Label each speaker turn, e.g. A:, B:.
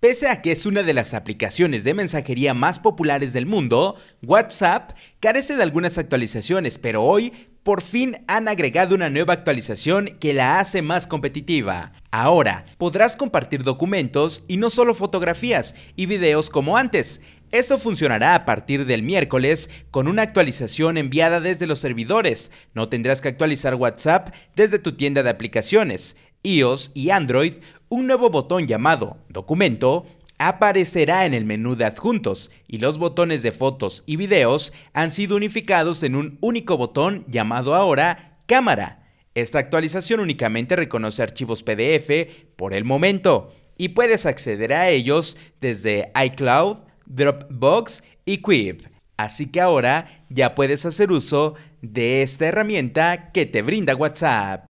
A: Pese a que es una de las aplicaciones de mensajería más populares del mundo, WhatsApp carece de algunas actualizaciones, pero hoy por fin han agregado una nueva actualización que la hace más competitiva. Ahora podrás compartir documentos y no solo fotografías y videos como antes. Esto funcionará a partir del miércoles con una actualización enviada desde los servidores. No tendrás que actualizar WhatsApp desde tu tienda de aplicaciones iOS y Android, un nuevo botón llamado Documento aparecerá en el menú de adjuntos y los botones de fotos y videos han sido unificados en un único botón llamado ahora Cámara. Esta actualización únicamente reconoce archivos PDF por el momento y puedes acceder a ellos desde iCloud, Dropbox y Quip. Así que ahora ya puedes hacer uso de esta herramienta que te brinda WhatsApp.